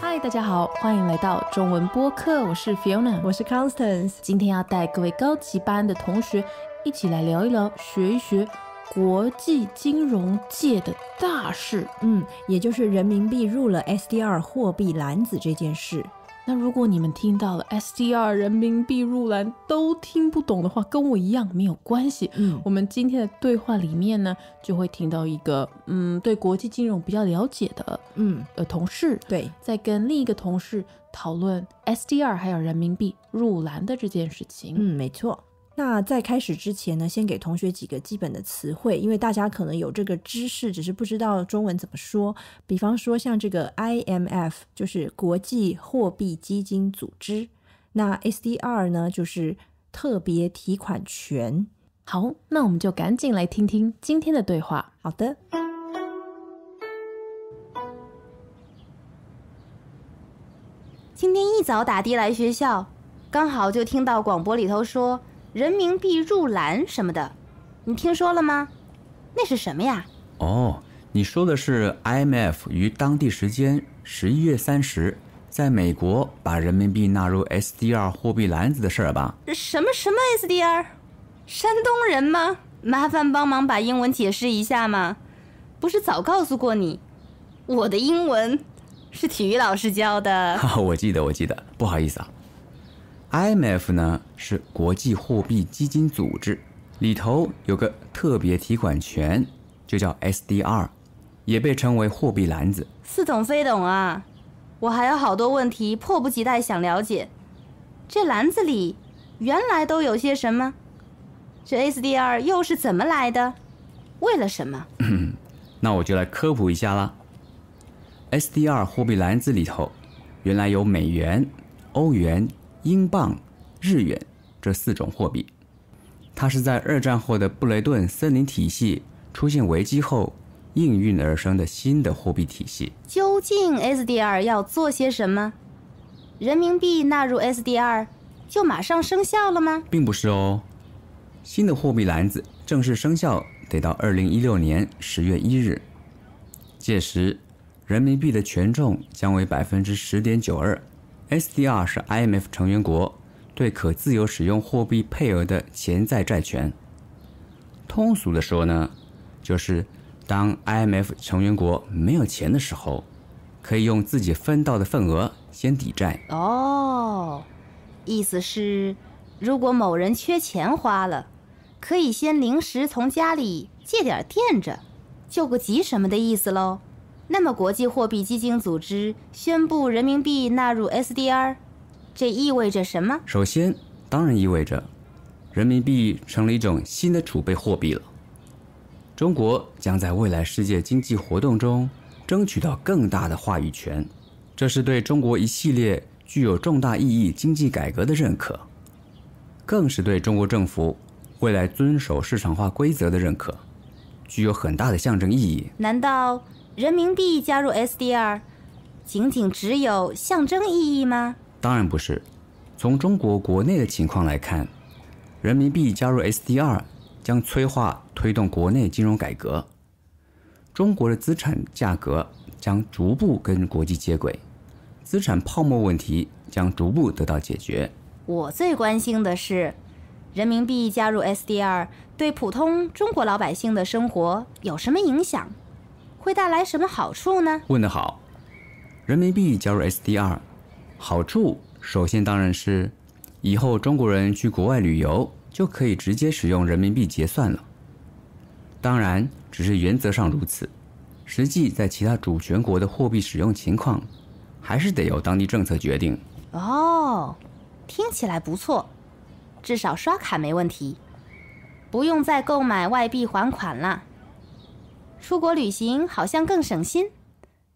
嗨，大家好，欢迎来到中文播客，我是 Fiona，我是 Constance，今天要带各位高级班的同学一起来聊一聊、学一学国际金融界的大事，嗯，也就是人民币入了 SDR 货币篮子这件事。那如果你们听到了 SDR 人民币入栏都听不懂的话，跟我一样没有关系。嗯，我们今天的对话里面呢，就会听到一个嗯，对国际金融比较了解的，嗯，呃，同事对，在跟另一个同事讨论 SDR 还有人民币入栏的这件事情。嗯，没错。那在开始之前呢，先给同学几个基本的词汇，因为大家可能有这个知识，只是不知道中文怎么说。比方说，像这个 IMF 就是国际货币基金组织，那 SDR 呢就是特别提款权。好，那我们就赶紧来听听今天的对话。好的。今天一早打的来学校，刚好就听到广播里头说。人民币入篮什么的，你听说了吗？那是什么呀？哦，你说的是 IMF 于当地时间十一月三十，在美国把人民币纳入 SDR 货币篮子的事儿吧？什么什么 SDR？山东人吗？麻烦帮忙把英文解释一下嘛。不是早告诉过你，我的英文是体育老师教的。我记得，我记得，不好意思啊。IMF 呢是国际货币基金组织里头有个特别提款权，就叫 SDR，也被称为货币篮子。似懂非懂啊，我还有好多问题迫不及待想了解。这篮子里原来都有些什么？这 SDR 又是怎么来的？为了什么？那我就来科普一下啦。SDR 货币篮子里头原来有美元、欧元。英镑、日元这四种货币，它是在二战后的布雷顿森林体系出现危机后应运而生的新的货币体系。究竟 SDR 要做些什么？人民币纳入 SDR 就马上生效了吗？并不是哦，新的货币篮子正式生效得到二零一六年十月一日，届时人民币的权重将为百分之十点九二。SDR 是 IMF 成员国对可自由使用货币配额的潜在债权。通俗地说呢，就是当 IMF 成员国没有钱的时候，可以用自己分到的份额先抵债。哦，意思是如果某人缺钱花了，可以先临时从家里借点垫着，救个急什么的意思喽。那么，国际货币基金组织宣布人民币纳入 SDR，这意味着什么？首先，当然意味着人民币成了一种新的储备货币了。中国将在未来世界经济活动中争取到更大的话语权，这是对中国一系列具有重大意义经济改革的认可，更是对中国政府未来遵守市场化规则的认可，具有很大的象征意义。难道？人民币加入 SDR，仅仅只有象征意义吗？当然不是。从中国国内的情况来看，人民币加入 SDR 将催化、推动国内金融改革，中国的资产价格将逐步跟国际接轨，资产泡沫问题将逐步得到解决。我最关心的是，人民币加入 SDR 对普通中国老百姓的生活有什么影响？会带来什么好处呢？问得好，人民币加入 SDR，好处首先当然是，以后中国人去国外旅游就可以直接使用人民币结算了。当然，只是原则上如此，实际在其他主权国的货币使用情况，还是得由当地政策决定。哦，听起来不错，至少刷卡没问题，不用再购买外币还款了。出国旅行好像更省心，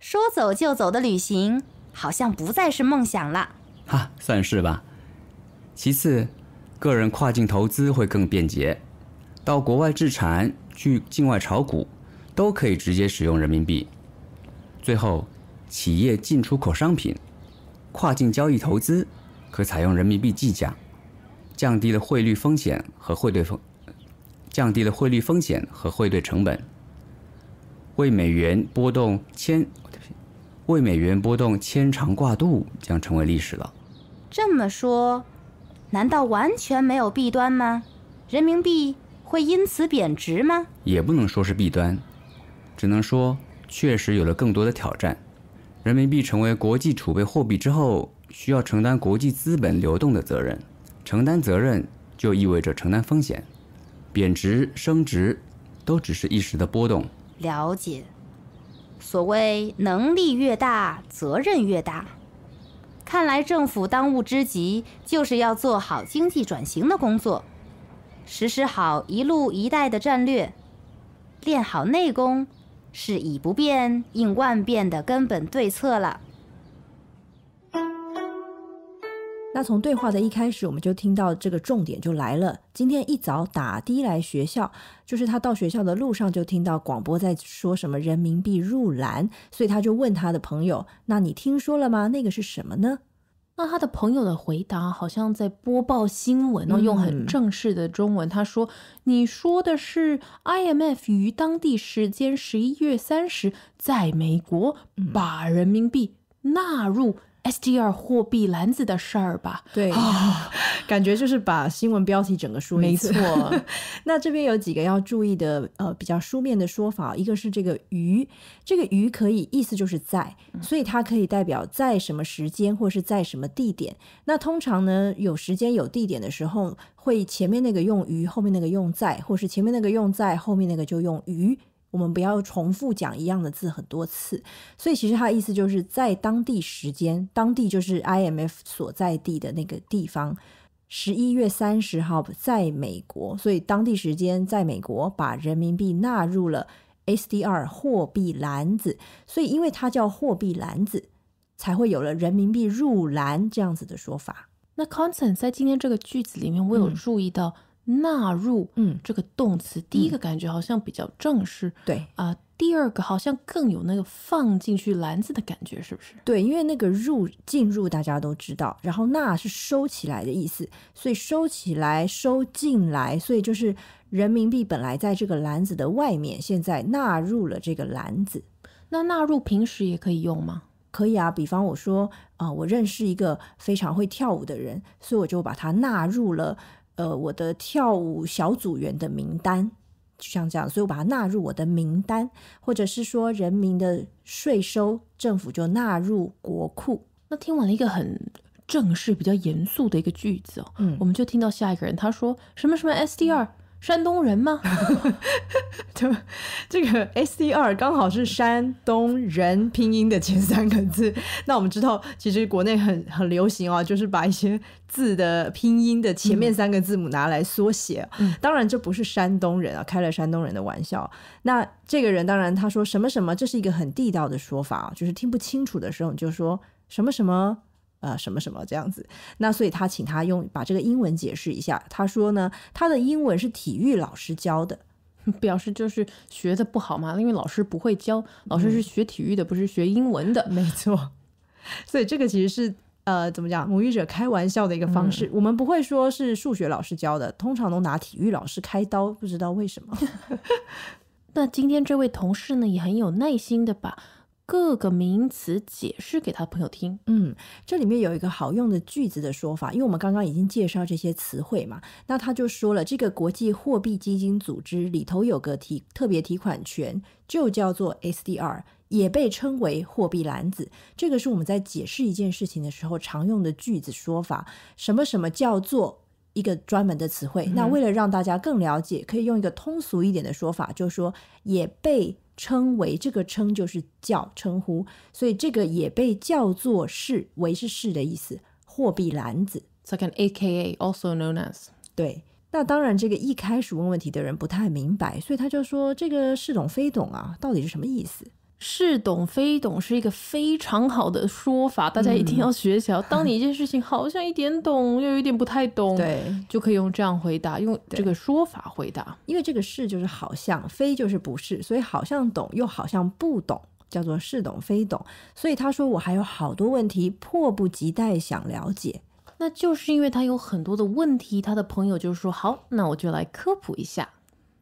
说走就走的旅行好像不再是梦想了，哈，算是吧。其次，个人跨境投资会更便捷，到国外置产、去境外炒股，都可以直接使用人民币。最后，企业进出口商品、跨境交易投资，可采用人民币计价，降低了汇率风险和汇兑风，降低了汇率风险和汇兑成本。为美元波动牵，为美元波动牵肠挂肚将成为历史了。这么说，难道完全没有弊端吗？人民币会因此贬值吗？也不能说是弊端，只能说确实有了更多的挑战。人民币成为国际储备货币之后，需要承担国际资本流动的责任，承担责任就意味着承担风险，贬值升值都只是一时的波动。了解，所谓能力越大，责任越大。看来政府当务之急就是要做好经济转型的工作，实施好“一路一带”的战略，练好内功，是以不变应万变的根本对策了。那从对话的一开始，我们就听到这个重点就来了。今天一早打的来学校，就是他到学校的路上就听到广播在说什么人民币入篮，所以他就问他的朋友：“那你听说了吗？那个是什么呢？”那他的朋友的回答好像在播报新闻哦，用很正式的中文，他说：“你说的是 IMF 于当地时间十一月三十，在美国把人民币纳入。” S d R 货币篮子的事儿吧，对，感觉就是把新闻标题整个说一次。没错，那这边有几个要注意的，呃，比较书面的说法，一个是这个于，这个于可以意思就是在，所以它可以代表在什么时间或是在什么地点。那通常呢，有时间有地点的时候，会前面那个用于，后面那个用在，或是前面那个用在，后面那个就用于。我们不要重复讲一样的字很多次，所以其实他的意思就是在当地时间，当地就是 IMF 所在地的那个地方，十一月三十号在美国，所以当地时间在美国把人民币纳入了 SDR 货币篮子，所以因为它叫货币篮子，才会有了人民币入篮这样子的说法。那 Constance 在今天这个句子里面，我有注意到。纳入，嗯，这个动词，第一个感觉好像比较正式，对啊，第二个好像更有那个放进去篮子的感觉，是不是？对，因为那个入进入大家都知道，然后纳是收起来的意思，所以收起来，收进来，所以就是人民币本来在这个篮子的外面，现在纳入了这个篮子。那纳入平时也可以用吗？可以啊，比方我说，啊，我认识一个非常会跳舞的人，所以我就把它纳入了。呃，我的跳舞小组员的名单，就像这样，所以我把它纳入我的名单，或者是说人民的税收，政府就纳入国库。那听完了一个很正式、比较严肃的一个句子哦，我们就听到下一个人他说什么什么 SDR。山东人吗？这 这个 S D 二刚好是山东人拼音的前三个字。那我们知道，其实国内很很流行啊，就是把一些字的拼音的前面三个字母拿来缩写。当然，这不是山东人啊，开了山东人的玩笑。那这个人当然他说什么什么，这是一个很地道的说法，就是听不清楚的时候你就说什么什么。呃，什么什么这样子，那所以他请他用把这个英文解释一下。他说呢，他的英文是体育老师教的，表示就是学的不好嘛，因为老师不会教，老师是学体育的，不是学英文的，没错。所以这个其实是呃，怎么讲？母语者开玩笑的一个方式。我们不会说是数学老师教的，通常都拿体育老师开刀，不知道为什么。那今天这位同事呢，也很有耐心的把。各个名词解释给他朋友听。嗯，这里面有一个好用的句子的说法，因为我们刚刚已经介绍这些词汇嘛，那他就说了，这个国际货币基金组织里头有个提特别提款权，就叫做 SDR，也被称为货币篮子。这个是我们在解释一件事情的时候常用的句子说法。什么什么叫做一个专门的词汇？那为了让大家更了解，可以用一个通俗一点的说法，就是说也被。称为这个称就是叫称呼，所以这个也被叫做是为是是的意思，货币篮子。s e can AKA also known as？对，那当然这个一开始问问题的人不太明白，所以他就说这个似懂非懂啊，到底是什么意思？是懂非懂是一个非常好的说法，大家一定要学起来。当你一件事情好像一点懂，又有点不太懂，对，就可以用这样回答，用这个说法回答。因为这个是就是好像，非就是不是，所以好像懂又好像不懂，叫做是懂非懂。所以他说我还有好多问题，迫不及待想了解，那就是因为他有很多的问题，他的朋友就是说，好，那我就来科普一下。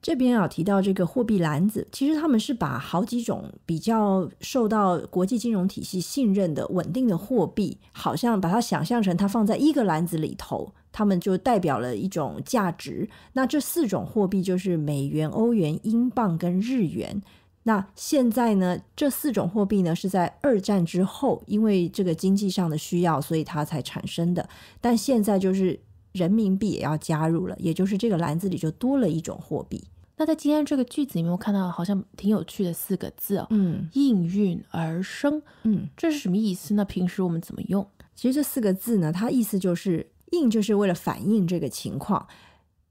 这边啊提到这个货币篮子，其实他们是把好几种比较受到国际金融体系信任的稳定的货币，好像把它想象成它放在一个篮子里头，他们就代表了一种价值。那这四种货币就是美元、欧元、英镑跟日元。那现在呢，这四种货币呢是在二战之后，因为这个经济上的需要，所以它才产生的。但现在就是人民币也要加入了，也就是这个篮子里就多了一种货币。那在今天这个句子里面，我看到好像挺有趣的四个字哦，嗯，应运而生，嗯，这是什么意思呢？平时我们怎么用？其实这四个字呢，它意思就是“应”，就是为了反映这个情况。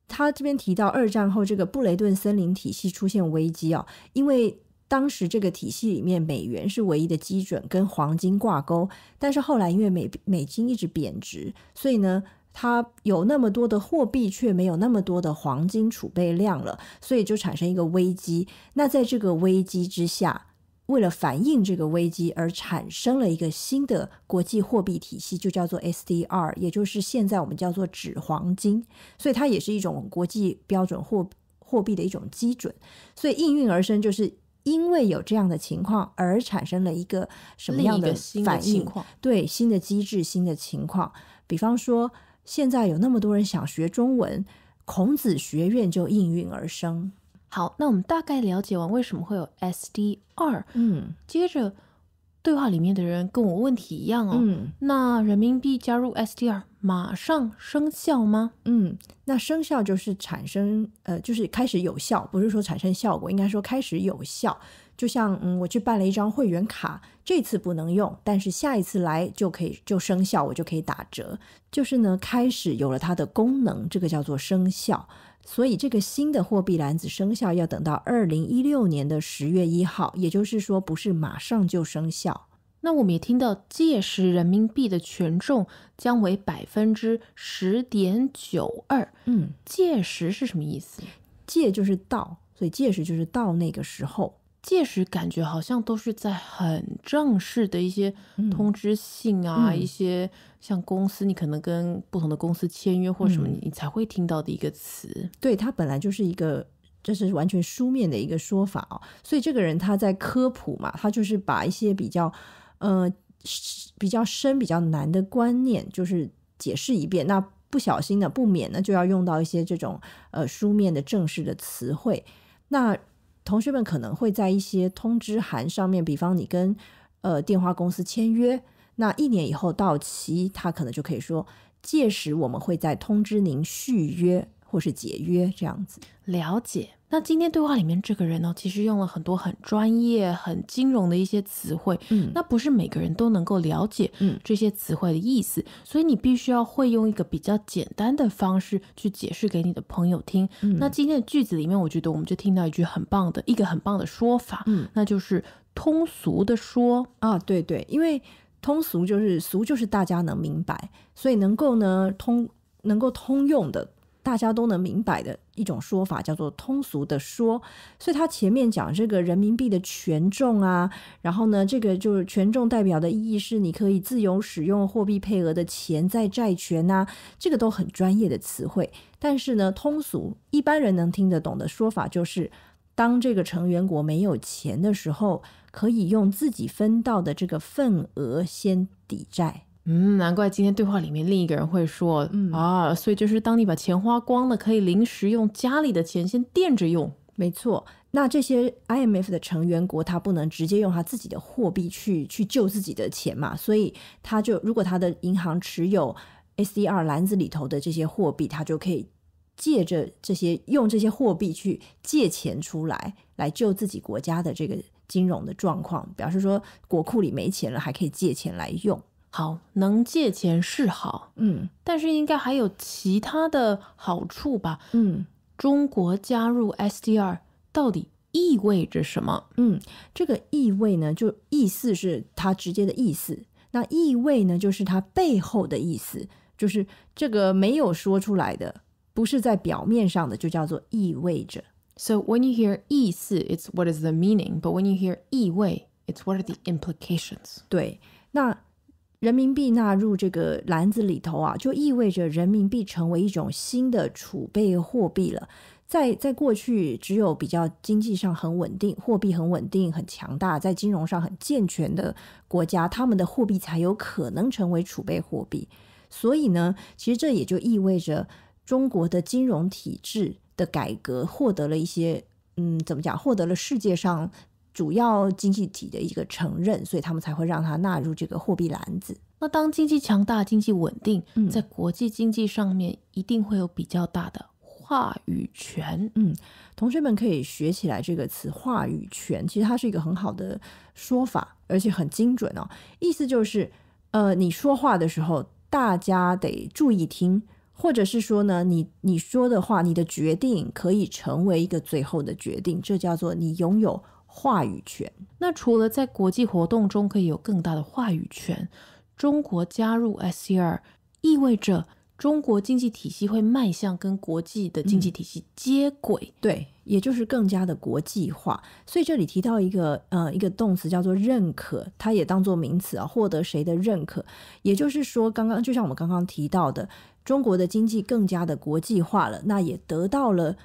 他这边提到二战后这个布雷顿森林体系出现危机啊，因为当时这个体系里面美元是唯一的基准，跟黄金挂钩，但是后来因为美美金一直贬值，所以呢。它有那么多的货币，却没有那么多的黄金储备量了，所以就产生一个危机。那在这个危机之下，为了反映这个危机而产生了一个新的国际货币体系，就叫做 SDR，也就是现在我们叫做纸黄金。所以它也是一种国际标准货货币的一种基准。所以应运而生，就是因为有这样的情况而产生了一个什么样的反应？对，新的机制、新的情况，比方说。现在有那么多人想学中文，孔子学院就应运而生。好，那我们大概了解完为什么会有 SDR，嗯，接着对话里面的人跟我问题一样哦，那人民币加入 SDR 马上生效吗？嗯，那生效就是产生，呃，就是开始有效，不是说产生效果，应该说开始有效。就像嗯，我去办了一张会员卡，这次不能用，但是下一次来就可以就生效，我就可以打折。就是呢，开始有了它的功能，这个叫做生效。所以这个新的货币篮子生效要等到二零一六年的十月一号，也就是说不是马上就生效。那我们也听到，届时人民币的权重将为百分之十点九二。嗯，届时是什么意思？届就是到，所以届时就是到那个时候。届时感觉好像都是在很正式的一些通知信啊，一些像公司，你可能跟不同的公司签约或什么，你你才会听到的一个词。对，它本来就是一个，这是完全书面的一个说法哦。所以这个人他在科普嘛，他就是把一些比较，呃，比较深、比较难的观念，就是解释一遍。那不小心的不免呢，就要用到一些这种呃书面的正式的词汇。那。同学们可能会在一些通知函上面，比方你跟呃电话公司签约，那一年以后到期，他可能就可以说，届时我们会再通知您续约或是解约这样子。了解。那今天对话里面这个人呢，其实用了很多很专业、很金融的一些词汇，嗯，那不是每个人都能够了解，嗯，这些词汇的意思，所以你必须要会用一个比较简单的方式去解释给你的朋友听。那今天的句子里面，我觉得我们就听到一句很棒的一个很棒的说法，嗯，那就是通俗的说啊，对对，因为通俗就是俗，就是大家能明白，所以能够呢通能够通用的。大家都能明白的一种说法叫做通俗的说，所以他前面讲这个人民币的权重啊，然后呢，这个就是权重代表的意义是你可以自由使用货币配额的潜在债权呐，这个都很专业的词汇，但是呢，通俗一般人能听得懂的说法就是，当这个成员国没有钱的时候，可以用自己分到的这个份额先抵债。嗯，难怪今天对话里面另一个人会说嗯啊，所以就是当你把钱花光了，可以临时用家里的钱先垫着用。没错，那这些 IMF 的成员国他不能直接用他自己的货币去去救自己的钱嘛，所以他就如果他的银行持有 SDR 篮子里头的这些货币，他就可以借着这些用这些货币去借钱出来，来救自己国家的这个金融的状况，表示说国库里没钱了，还可以借钱来用。好，能借钱是好，嗯，但是应该还有其他的好处吧，嗯。中国加入 SDR 到底意味着什么？嗯，这个意味呢，就意思是他直接的意思；那意味呢，就是它背后的意思，就是这个没有说出来的，不是在表面上的，就叫做意味着。So when you hear 意思，it's what is the meaning；but when you hear 意味，it's what are the implications。对，那。人民币纳入这个篮子里头啊，就意味着人民币成为一种新的储备货币了。在在过去，只有比较经济上很稳定、货币很稳定、很强大，在金融上很健全的国家，他们的货币才有可能成为储备货币。所以呢，其实这也就意味着中国的金融体制的改革获得了一些，嗯，怎么讲？获得了世界上。主要经济体的一个承认，所以他们才会让它纳入这个货币篮子。那当经济强大、经济稳定，在国际经济上面一定会有比较大的话语权。嗯，同学们可以学起来这个词“话语权”，其实它是一个很好的说法，而且很精准哦。意思就是，呃，你说话的时候，大家得注意听，或者是说呢，你你说的话，你的决定可以成为一个最后的决定，这叫做你拥有。话语权。那除了在国际活动中可以有更大的话语权，中国加入 SCR 意味着中国经济体系会迈向跟国际的经济体系接轨，对，也就是更加的国际化。所以这里提到一个呃一个动词叫做认可，它也当做名词啊，获得谁的认可？也就是说，刚刚就像我们刚刚提到的，中国的经济更加的国际化了，那也得到了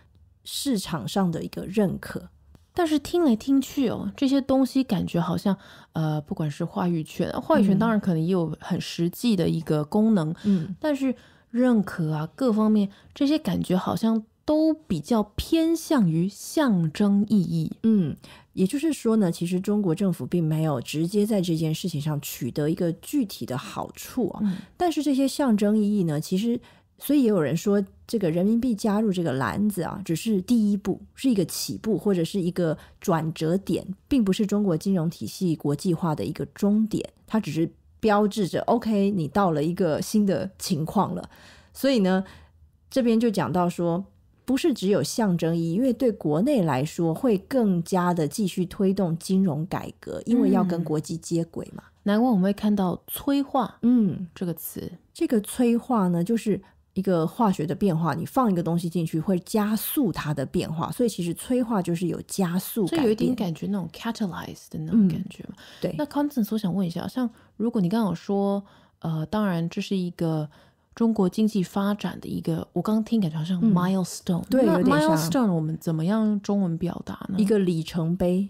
市场上的一个认可。但是听来听去哦，这些东西感觉好像，呃，不管是话语权，话语权当然可能也有很实际的一个功能，嗯，但是认可啊，各方面这些感觉好像都比较偏向于象征意义，嗯，也就是说呢，其实中国政府并没有直接在这件事情上取得一个具体的好处啊，但是这些象征意义呢，其实。所以也有人说，这个人民币加入这个篮子啊，只是第一步，是一个起步或者是一个转折点，并不是中国金融体系国际化的一个终点。它只是标志着，OK，你到了一个新的情况了。所以呢，这边就讲到说，不是只有象征意义，因为对国内来说，会更加的继续推动金融改革，因为要跟国际接轨嘛。难怪我们会看到“催化”嗯这个词，这个“催化”呢，就是。一个化学的变化，你放一个东西进去会加速它的变化，所以其实催化就是有加速。这有一点感觉那种 catalyze 的那种感觉嘛。对。那 Constance，我想问一下，像如果你刚刚说，呃，当然这是一个中国经济发展的一个，我刚刚听感觉好像 milestone，对，有点 milestone，我们怎么样用中文表达呢？一个里程碑。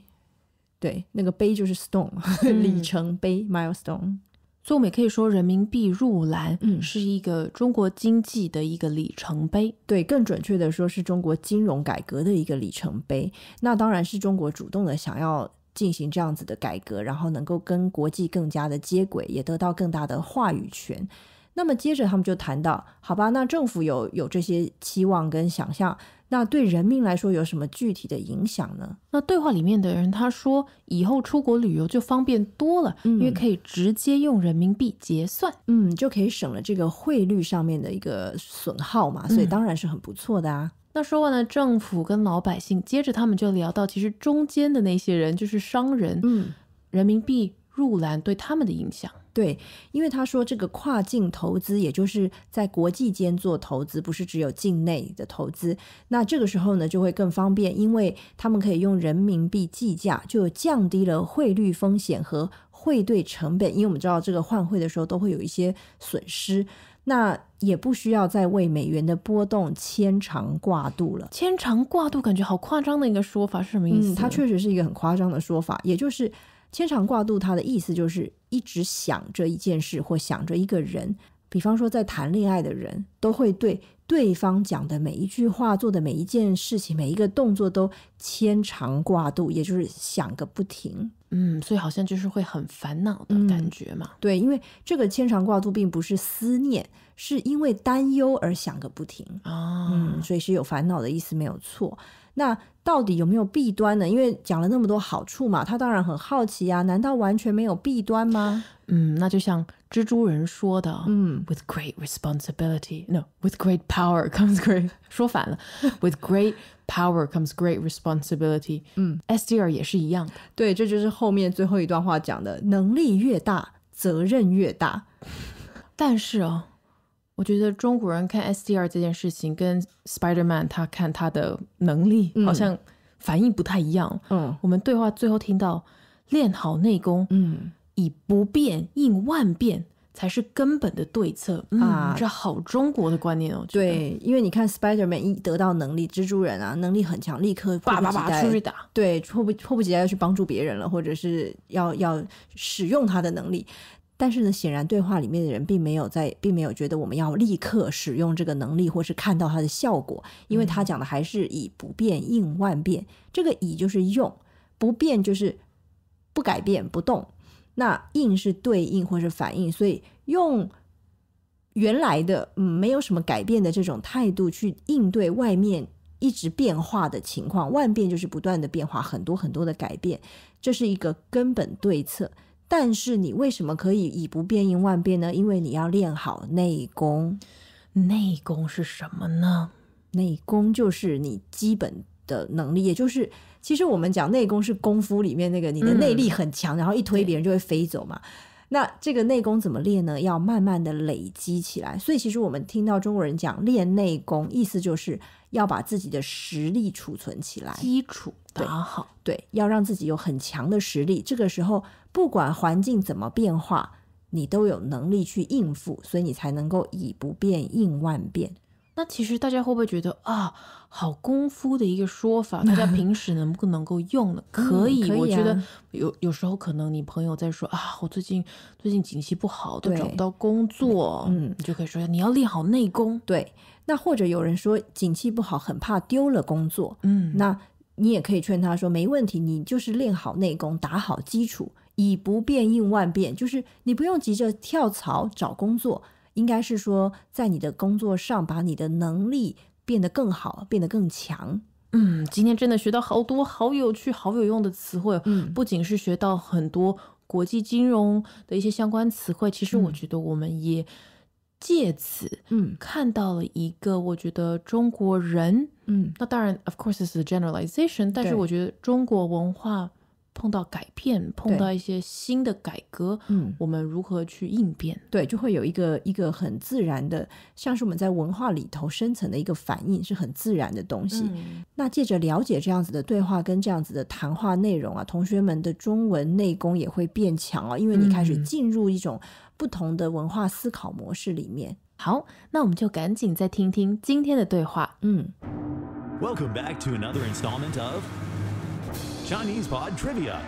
对，那个碑就是 stone，里程碑 milestone。所以我们可以说，人民币入篮是一个中国经济的一个里程碑。对，更准确的说，是中国金融改革的一个里程碑。那当然是中国主动的想要进行这样子的改革，然后能够跟国际更加的接轨，也得到更大的话语权。那么接着他们就谈到，好吧，那政府有有这些期望跟想象，那对人民来说有什么具体的影响呢？那对话里面的人他说，以后出国旅游就方便多了，因为可以直接用人民币结算，嗯，就可以省了这个汇率上面的一个损耗嘛，所以当然是很不错的啊。那说完了政府跟老百姓，接着他们就聊到，其实中间的那些人就是商人，嗯，人民币入篮对他们的影响。对，因为他说这个跨境投资，也就是在国际间做投资，不是只有境内的投资。那这个时候呢，就会更方便，因为他们可以用人民币计价，就降低了汇率风险和汇兑成本。因为我们知道这个换汇的时候都会有一些损失，那也不需要再为美元的波动牵肠挂肚了。牵肠挂肚感觉好夸张的一个说法是什么意思？嗯，它确实是一个很夸张的说法，也就是。牵肠挂肚，它的意思就是一直想着一件事或想着一个人。比方说，在谈恋爱的人都会对对方讲的每一句话、做的每一件事情、每一个动作都牵肠挂肚，也就是想个不停。嗯，所以好像就是会很烦恼的感觉嘛。对，因为这个牵肠挂肚并不是思念，是因为担忧而想个不停啊。嗯，所以是有烦恼的意思，没有错。那到底有没有弊端呢？因为讲了那么多好处嘛，他当然很好奇啊。难道完全没有弊端吗？嗯，那就像蜘蛛人说的，嗯，With great responsibility，no，with great power comes great，说反了，With great power comes great responsibility。嗯，S D r 也是一样的。对，这就是后面最后一段话讲的，能力越大，责任越大。但是哦。我觉得中国人看 S T R 这件事情，跟 Spider Man 他看他的能力好像反应不太一样。嗯，我们对话最后听到练好内功，嗯，以不变应万变才是根本的对策。嗯，这好中国的观念哦。对，因为你看 Spider Man 得到能力，蜘蛛人啊能力很强，立刻迫不及待出去打。对，迫不迫不及待要去帮助别人了，或者是要要使用他的能力。但是呢，显然对话里面的人并没有在，并没有觉得我们要立刻使用这个能力，或是看到它的效果，因为他讲的还是以不变应万变。这个“以”就是用，不变就是不改变、不动；那“应”是对应或是反应。所以用原来的嗯没有什么改变的这种态度去应对外面一直变化的情况，万变就是不断的变化，很多很多的改变，这是一个根本对策。但是你为什么可以以不变应万变呢？因为你要练好内功。内功是什么呢？内功就是你基本的能力，也就是其实我们讲内功是功夫里面那个，你的内力很强，然后一推别人就会飞走嘛。那这个内功怎么练呢？要慢慢的累积起来。所以其实我们听到中国人讲练内功，意思就是。要把自己的实力储存起来，基础打好，对，要让自己有很强的实力。这个时候，不管环境怎么变化，你都有能力去应付，所以你才能够以不变应万变。那其实大家会不会觉得啊，好功夫的一个说法，大家 平时能不能够用呢？可以，我觉得有有时候可能你朋友在说啊，我最近最近景气不好，都找不到工作，嗯，你就可以说你要练好内功。对，那或者有人说景气不好，很怕丢了工作，嗯，那你也可以劝他说没问题，你就是练好内功，打好基础，以不变应万变，就是你不用急着跳槽找工作。应该是说，在你的工作上，把你的能力变得更好，变得更强。嗯，今天真的学到好多，好有趣，好有用的词汇。嗯，不仅是学到很多国际金融的一些相关词汇，其实我觉得我们也借此，嗯，看到了一个我觉得中国人，嗯，那当然，of course is the generalization，但是我觉得中国文化。碰到改变，碰到一些新的改革，嗯，我们如何去应变？对，就会有一个一个很自然的，像是我们在文化里头深层的一个反应，是很自然的东西。那借着了解这样子的对话跟这样子的谈话内容啊，同学们的中文内功也会变强啊，因为你开始进入一种不同的文化思考模式里面。好，那我们就赶紧再听听今天的对话。嗯。Welcome back to another installment of. Chinese Pod Trivia.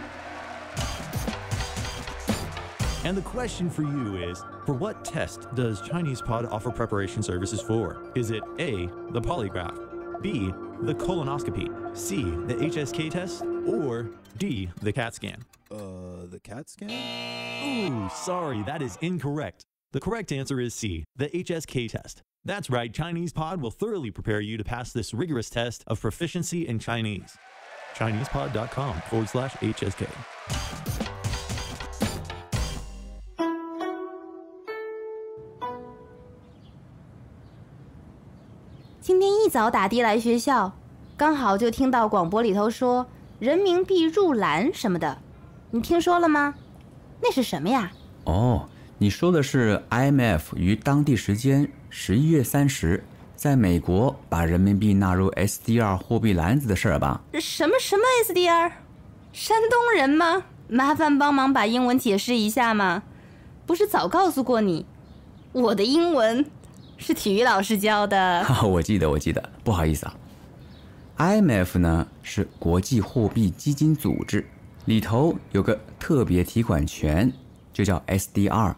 And the question for you is For what test does Chinese Pod offer preparation services for? Is it A, the polygraph, B, the colonoscopy, C, the HSK test, or D, the CAT scan? Uh, the CAT scan? Ooh, sorry, that is incorrect. The correct answer is C, the HSK test. That's right, Chinese Pod will thoroughly prepare you to pass this rigorous test of proficiency in Chinese. ChinesePod. com forward slash HSK。今天一早打的来学校，刚好就听到广播里头说人民币入篮什么的，你听说了吗？那是什么呀？哦，你说的是 IMF 于当地时间十一月三十。在美国把人民币纳入 SDR 货币篮子的事儿吧？什么什么 SDR？山东人吗？麻烦帮忙把英文解释一下吗？不是早告诉过你，我的英文是体育老师教的。我记得，我记得，不好意思啊。IMF 呢是国际货币基金组织，里头有个特别提款权，就叫 SDR，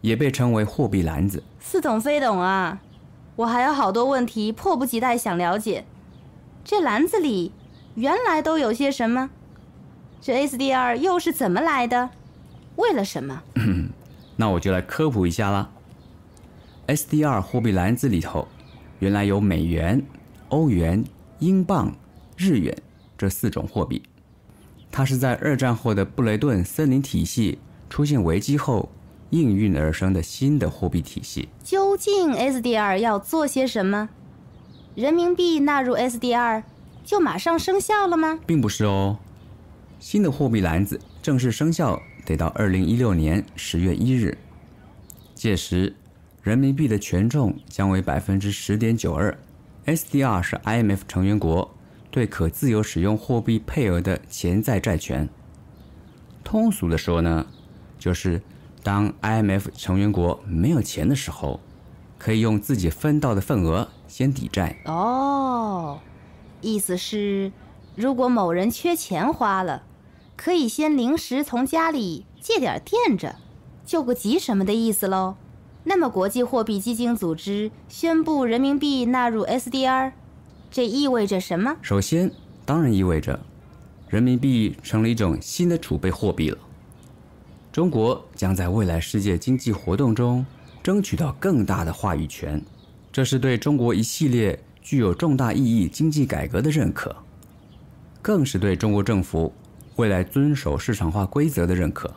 也被称为货币篮子。似懂非懂啊。我还有好多问题迫不及待想了解，这篮子里原来都有些什么？这 SDR 又是怎么来的？为了什么？那我就来科普一下啦。SDR 货币篮子里头，原来有美元、欧元、英镑、日元这四种货币，它是在二战后的布雷顿森林体系出现危机后应运而生的新的货币体系。进 SDR 要做些什么？人民币纳入 SDR 就马上生效了吗？并不是哦，新的货币篮子正式生效得到二零一六年十月一日，届时人民币的权重将为百分之十点九二。SDR 是 IMF 成员国对可自由使用货币配额的潜在债权。通俗的说呢，就是当 IMF 成员国没有钱的时候。可以用自己分到的份额先抵债哦，意思是，如果某人缺钱花了，可以先临时从家里借点垫着，救个急什么的意思喽。那么，国际货币基金组织宣布人民币纳入 SDR，这意味着什么？首先，当然意味着，人民币成了一种新的储备货币了。中国将在未来世界经济活动中。争取到更大的话语权，这是对中国一系列具有重大意义经济改革的认可，更是对中国政府未来遵守市场化规则的认可，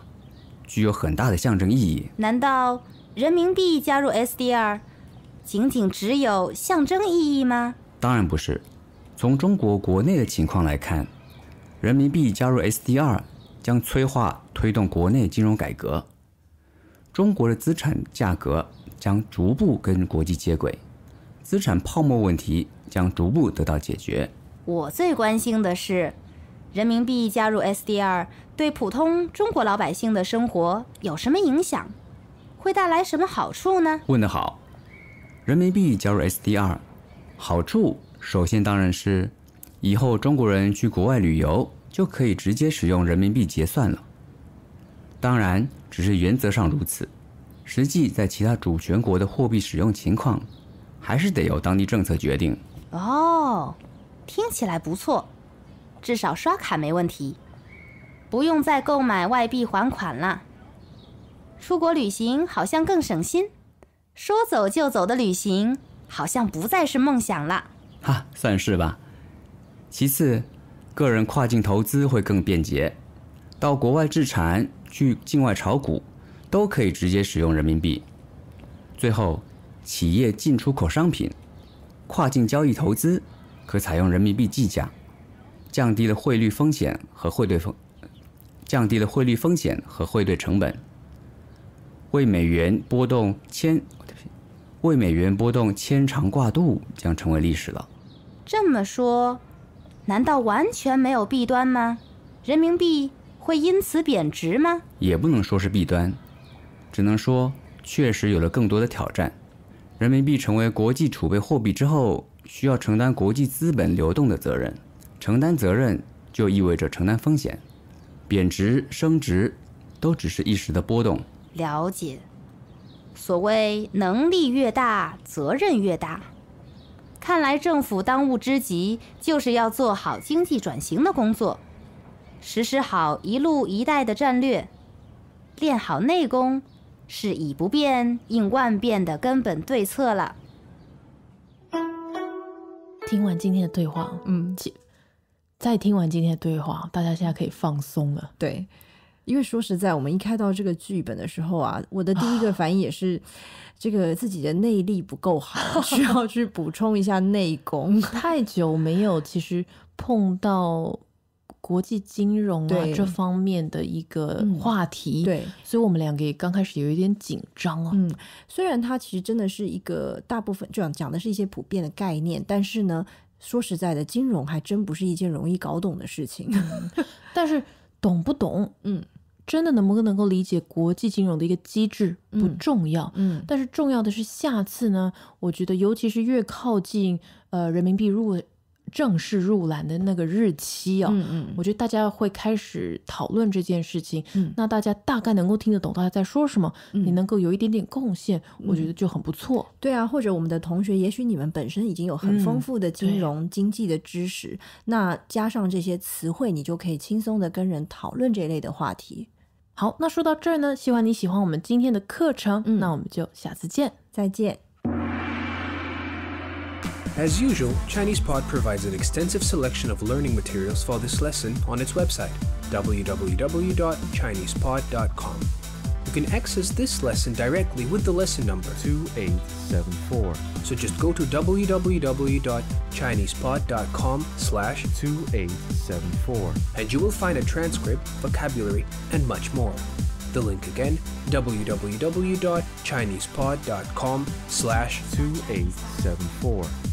具有很大的象征意义。难道人民币加入 SDR 仅仅只有象征意义吗？当然不是。从中国国内的情况来看，人民币加入 SDR 将催化、推动国内金融改革。中国的资产价格将逐步跟国际接轨，资产泡沫问题将逐步得到解决。我最关心的是，人民币加入 SDR 对普通中国老百姓的生活有什么影响？会带来什么好处呢？问得好。人民币加入 SDR，好处首先当然是，以后中国人去国外旅游就可以直接使用人民币结算了。当然。只是原则上如此，实际在其他主权国的货币使用情况，还是得由当地政策决定。哦，听起来不错，至少刷卡没问题，不用再购买外币还款了。出国旅行好像更省心，说走就走的旅行好像不再是梦想了。哈，算是吧。其次，个人跨境投资会更便捷，到国外置产。去境外炒股都可以直接使用人民币。最后，企业进出口商品、跨境交易投资可采用人民币计价，降低了汇率风险和汇兑风，降低了汇率风险和汇兑成本。为美元波动千，为美元波动牵肠挂肚将成为历史了。这么说，难道完全没有弊端吗？人民币？会因此贬值吗？也不能说是弊端，只能说确实有了更多的挑战。人民币成为国际储备货币之后，需要承担国际资本流动的责任，承担责任就意味着承担风险。贬值升值，都只是一时的波动。了解，所谓能力越大，责任越大。看来政府当务之急就是要做好经济转型的工作。实施好“一路一带”的战略，练好内功，是以不变应万变的根本对策了。听完今天的对话，嗯，再听完今天的对话，大家现在可以放松了。对，因为说实在，我们一看到这个剧本的时候啊，我的第一个反应也是，这个自己的内力不够好，需要去补充一下内功。太久没有，其实碰到。国际金融啊这方面的一个话题，对，所以我们两个也刚开始有一点紧张啊。嗯，虽然它其实真的是一个大部分就讲的是一些普遍的概念，但是呢，说实在的，金融还真不是一件容易搞懂的事情。但是懂不懂，嗯，真的能不能够理解国际金融的一个机制不重要，嗯，但是重要的是下次呢，我觉得尤其是越靠近呃人民币如果。正式入栏的那个日期哦，嗯嗯，我觉得大家会开始讨论这件事情，嗯，那大家大概能够听得懂大家在说什么，嗯，你能够有一点点贡献，我觉得就很不错。对啊，或者我们的同学，也许你们本身已经有很丰富的金融经济的知识，那加上这些词汇，你就可以轻松的跟人讨论这类的话题。好，那说到这儿呢，希望你喜欢我们今天的课程，那我们就下次见，再见。As usual, ChinesePod provides an extensive selection of learning materials for this lesson on its website, www.chinesepod.com. You can access this lesson directly with the lesson number 2874. So just go to www.chinesepod.com slash 2874 and you will find a transcript, vocabulary, and much more. The link again, www.chinesepod.com slash 2874.